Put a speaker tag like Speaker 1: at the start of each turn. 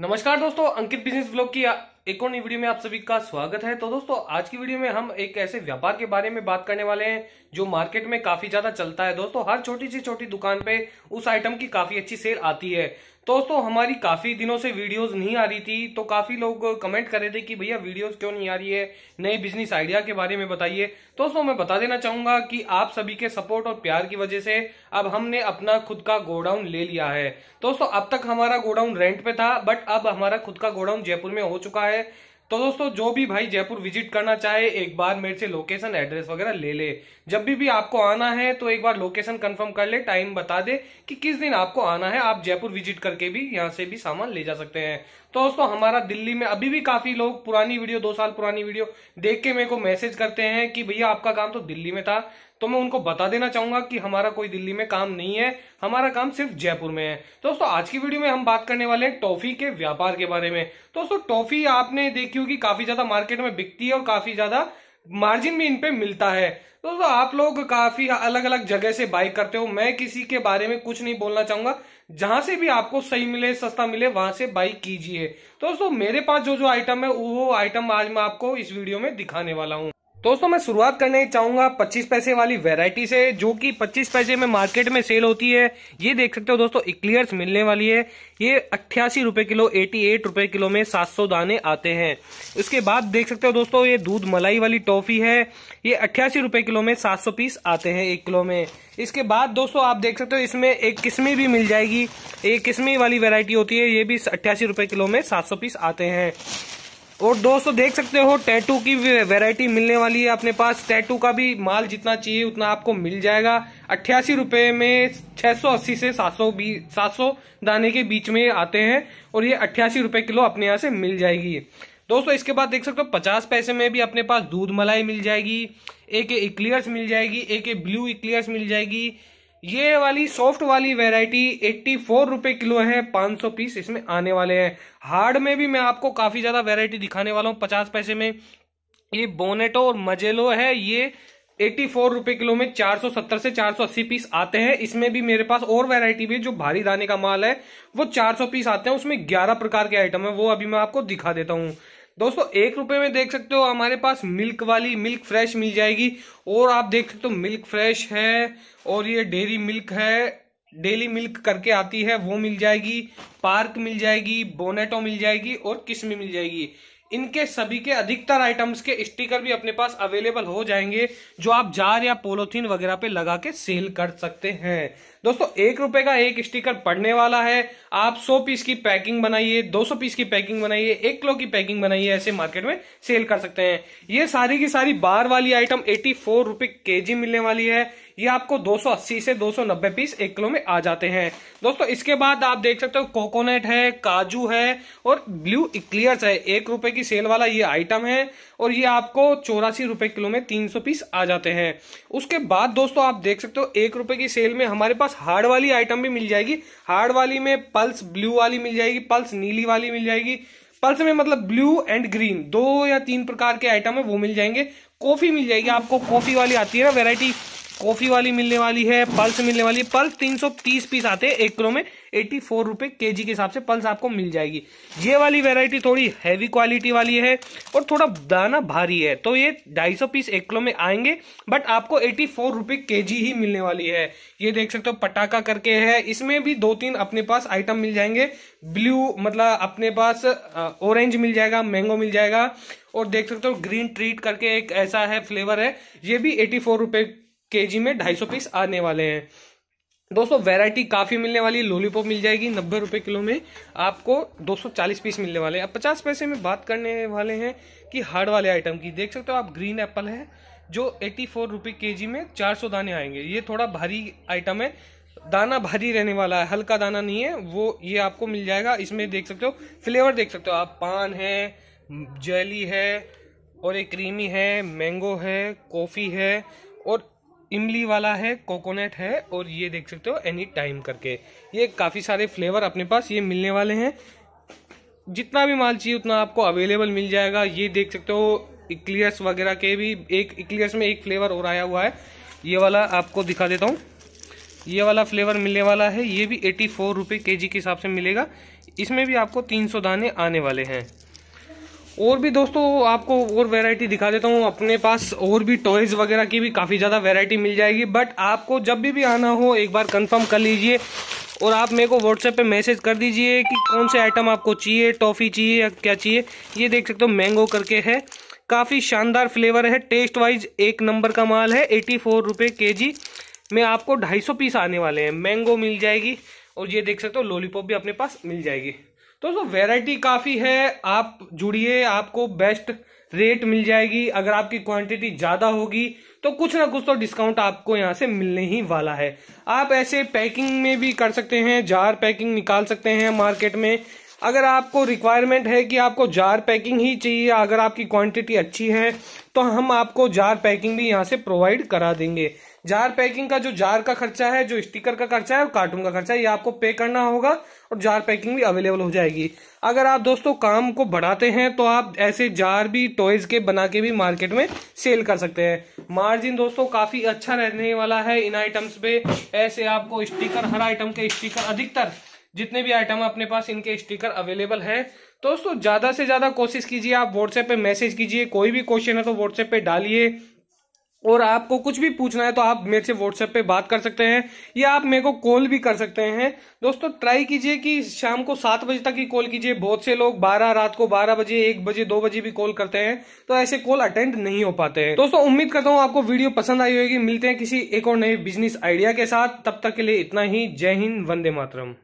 Speaker 1: नमस्कार दोस्तों अंकित business blog की एक और नई वीडियो में आप सभी का स्वागत है तो दोस्तों आज की वीडियो में हम एक ऐसे व्यापार के बारे में बात करने वाले हैं जो मार्केट में काफी ज्यादा चलता है दोस्तों हर छोटी सी छोटी दुकान पे उस आइटम की काफी अच्छी सेल आती है तो दोस्तों हमारी काफी दिनों से वीडियोस नहीं आ रही थी तो काफी लोग कमेंट कर रहे थे कि भैया वीडियोस क्यों नहीं आ रही है नए बिजनेस आइडिया के बारे में बताइए दोस्तों मैं बता देना चाहूंगा कि आप सभी के सपोर्ट और प्यार की वजह से अब हमने अपना खुद का गोडाउन ले लिया है दोस्तों अब तक हमारा गोडाउन रेंट पे था बट अब हमारा खुद का गोडाउन जयपुर में हो चुका है है तो दोस्तों जो भी भाई जयपुर विजिट करना चाहे एक बार मेरे से लोकेशन एड्रेस वगैरह ले ले जब भी भी आपको आना है तो एक बार लोकेशन कंफर्म कर ले टाइम बता दे कि किस दिन आपको आना है आप जयपुर विजिट करके भी यहाँ से भी सामान ले जा सकते हैं तो दोस्तों हमारा दिल्ली में अभी भी काफी लोग पुरानी वीडियो दो साल पुरानी वीडियो देख के मेरे को मैसेज करते हैं कि भैया आपका काम तो दिल्ली में था तो मैं उनको बता देना चाहूंगा कि हमारा कोई दिल्ली में काम नहीं है हमारा काम सिर्फ जयपुर में है दोस्तों आज की वीडियो में हम बात करने वाले हैं टॉफी के व्यापार के बारे में दोस्तों टॉफी आपने देखी होगी काफी ज्यादा मार्केट में बिकती है और काफी ज्यादा मार्जिन भी इनपे मिलता है दोस्तों आप लोग काफी अलग अलग जगह से बाई करते हो मैं किसी के बारे में कुछ नहीं बोलना चाहूंगा जहां से भी आपको सही मिले सस्ता मिले वहां से बाई कीजिए दोस्तों मेरे पास जो जो आइटम है वो आइटम आज मैं आपको इस वीडियो में दिखाने वाला हूँ दोस्तों मैं शुरुआत करने चाहूंगा 25 पैसे वाली वैरायटी से जो कि 25 पैसे में मार्केट में सेल होती है ये देख सकते हो दोस्तों इक्लियर्स मिलने वाली है ये अट्ठासी रुपए किलो 88 रुपए किलो में 700 दाने आते हैं इसके बाद देख सकते हो दोस्तों ये दूध मलाई वाली टॉफी है ये अट्ठासी रुपए किलो में सात पीस आते हैं एक किलो में इसके बाद दोस्तों आप देख सकते हो इसमें एक किस्मी भी मिल जाएगी एक किस्मी वाली वेरायटी होती है ये भी अट्ठासी रुपए किलो में सात पीस आते हैं और दोस्तों देख सकते हो टैटू की वैरायटी मिलने वाली है अपने पास टैटू का भी माल जितना चाहिए उतना आपको मिल जाएगा अट्ठासी रुपए में 680 से 700 बी 700 दाने के बीच में आते हैं और ये अट्ठासी रुपए किलो अपने यहाँ से मिल जाएगी दोस्तों इसके बाद देख सकते हो पचास पैसे में भी अपने पास दूध मलाई मिल जाएगी एक इक्लियर्स मिल जाएगी एक ब्लू इक्लियर्स मिल जाएगी ये वाली सॉफ्ट वाली वेराइटी एट्टी फोर रुपए किलो है 500 पीस इसमें आने वाले हैं हार्ड में भी मैं आपको काफी ज्यादा वेरायटी दिखाने वाला हूँ पचास पैसे में ये बोनेटो और मजेलो है ये एट्टी फोर रुपए किलो में 470 से 480 पीस आते हैं इसमें भी मेरे पास और वैरायटी भी है जो भारी दाने का माल है वो 400 पीस आते हैं उसमें 11 प्रकार के आइटम है वो अभी मैं आपको दिखा देता हूँ दोस्तों एक रुपए में देख सकते हो हमारे पास मिल्क वाली मिल्क फ्रेश मिल जाएगी और आप देख सकते हो मिल्क फ्रेश है और ये डेरी मिल्क है डेली मिल्क करके आती है वो मिल जाएगी पार्क मिल जाएगी बोनेटो मिल जाएगी और किसमी मिल जाएगी इनके सभी के अधिकतर आइटम्स के स्टिकर भी अपने पास अवेलेबल हो जाएंगे जो आप जार या पोलोथीन वगैरह पे लगा के सेल कर सकते हैं दोस्तों एक रुपए का एक स्टिकर पड़ने वाला है आप सौ पीस की पैकिंग बनाइए दो सौ पीस की पैकिंग बनाइए एक किलो की पैकिंग बनाइए ऐसे मार्केट में सेल कर सकते हैं ये सारी की सारी बार वाली आइटम एटी फोर रुपए के जी मिलने वाली है ये आपको 280 से 290 पीस एक किलो में आ जाते हैं दोस्तों इसके बाद आप देख सकते हो कोकोनट है काजू है और ब्लू इक्लियर्स है एक रुपए की सेल वाला ये आइटम है और ये आपको चौरासी रुपए किलो में 300 पीस आ जाते हैं उसके बाद दोस्तों आप देख सकते हो एक रुपए की सेल में हमारे पास पास हार्ड वाली आइटम भी मिल जाएगी हार्ड वाली में पल्स ब्लू वाली मिल जाएगी पल्स नीली वाली मिल जाएगी पल्स में मतलब ब्लू एंड ग्रीन दो या तीन प्रकार के आइटम है वो मिल जाएंगे कॉफी मिल जाएगी आपको कॉफी वाली आती है ना वेराइटी कॉफी वाली मिलने वाली है पल्स मिलने वाली है पल्स 330 पीस आते हैं एक किलो में एट्टी फोर रुपए के जी के हिसाब से पल्स आपको मिल जाएगी ये वाली वेरायटी थोड़ी हैवी क्वालिटी वाली है और थोड़ा दाना भारी है तो ये 250 पीस एक किलो में आएंगे बट आपको एट्टी फोर रुपए के जी ही मिलने वाली है ये देख सकते हो पटाखा करके है इसमें भी दो तीन अपने पास आइटम मिल जाएंगे ब्लू मतलब अपने पास ऑरेंज मिल जाएगा मैंगो मिल जाएगा और देख सकते हो ग्रीन ट्रीट करके एक ऐसा है फ्लेवर है ये भी एटी फोर रुपए के में ढाई सौ पीस आने वाले हैं दोस्तों वैरायटी काफ़ी मिलने वाली है लोलीपॉप मिल जाएगी नब्बे रुपये किलो में आपको 240 पीस मिलने वाले हैं अब पचास पैसे में बात करने वाले हैं कि हार्ड वाले आइटम की देख सकते हो आप ग्रीन एप्पल है जो 84 रुपये के में 400 दाने आएंगे ये थोड़ा भारी आइटम है दाना भारी रहने वाला है हल्का दाना नहीं है वो ये आपको मिल जाएगा इसमें देख सकते हो फ्लेवर देख सकते हो आप पान है जेली है और एक क्रीमी है मैंगो है कॉफ़ी है और इमली वाला है कोकोनट है और ये देख सकते हो एनी टाइम करके ये काफ़ी सारे फ्लेवर अपने पास ये मिलने वाले हैं जितना भी माल चाहिए उतना आपको अवेलेबल मिल जाएगा ये देख सकते हो इक्लियर्स वगैरह के भी एक इक्लियर्स में एक फ्लेवर और आया हुआ है ये वाला आपको दिखा देता हूँ ये वाला फ्लेवर मिलने वाला है ये भी एटी फोर रुपये के जी के हिसाब से मिलेगा इसमें भी आपको तीन सौ दाने आने वाले हैं और भी दोस्तों आपको और वैरायटी दिखा देता हूँ अपने पास और भी टॉयज़ वगैरह की भी काफ़ी ज़्यादा वैरायटी मिल जाएगी बट आपको जब भी भी आना हो एक बार कंफर्म कर लीजिए और आप मेरे को व्हाट्सएप पे मैसेज कर दीजिए कि कौन से आइटम आपको चाहिए टॉफ़ी चाहिए या क्या चाहिए ये देख सकते हो मैंगो करके है काफ़ी शानदार फ्लेवर है टेस्ट वाइज एक नंबर का माल है एटी फोर रुपये के जी में आपको ढाई सौ पीस आने वाले हैं मैंगो मिल जाएगी और ये देख सकते हो लॉलीपॉप भी अपने पास मिल जाएगी दोस्तों वैरायटी काफ़ी है आप जुड़िए आपको बेस्ट रेट मिल जाएगी अगर आपकी क्वांटिटी ज़्यादा होगी तो कुछ ना कुछ तो डिस्काउंट आपको यहाँ से मिलने ही वाला है आप ऐसे पैकिंग में भी कर सकते हैं जार पैकिंग निकाल सकते हैं मार्केट में अगर आपको रिक्वायरमेंट है कि आपको जार पैकिंग ही चाहिए अगर आपकी क्वांटिटी अच्छी है तो हम आपको जार पैकिंग भी यहाँ से प्रोवाइड करा देंगे जार पैकिंग का जो जार का खर्चा है जो स्टिकर का खर्चा है और कार्टून का खर्चा है ये आपको पे करना होगा और जार पैकिंग भी अवेलेबल हो जाएगी अगर आप दोस्तों काम को बढ़ाते हैं तो आप ऐसे जार भी टॉयज के बना के भी मार्केट में सेल कर सकते हैं मार्जिन दोस्तों काफी अच्छा रहने वाला है इन आइटम्स पे ऐसे आपको स्टिकर हर आइटम के स्टिकर अधिकतर जितने भी आइटम अपने पास इनके स्टिकर अवेलेबल है दोस्तों ज़्यादा से ज़्यादा कोशिश कीजिए आप व्हाट्सएप पे मैसेज कीजिए कोई भी क्वेश्चन है तो व्हाट्सएप पे डालिए और आपको कुछ भी पूछना है तो आप मेरे से व्हाट्सएप पे बात कर सकते हैं या आप मेरे को कॉल भी कर सकते हैं दोस्तों ट्राई कीजिए कि शाम को सात बजे तक ही कॉल कीजिए बहुत से लोग बारह रात को बारह बजे एक बजे दो बजे भी कॉल करते हैं तो ऐसे कॉल अटेंड नहीं हो पाते हैं दोस्तों उम्मीद करता हूँ आपको वीडियो पसंद आई होगी मिलते हैं किसी एक और नए बिजनेस आइडिया के साथ तब तक के लिए इतना ही जय हिंद वंदे मातरम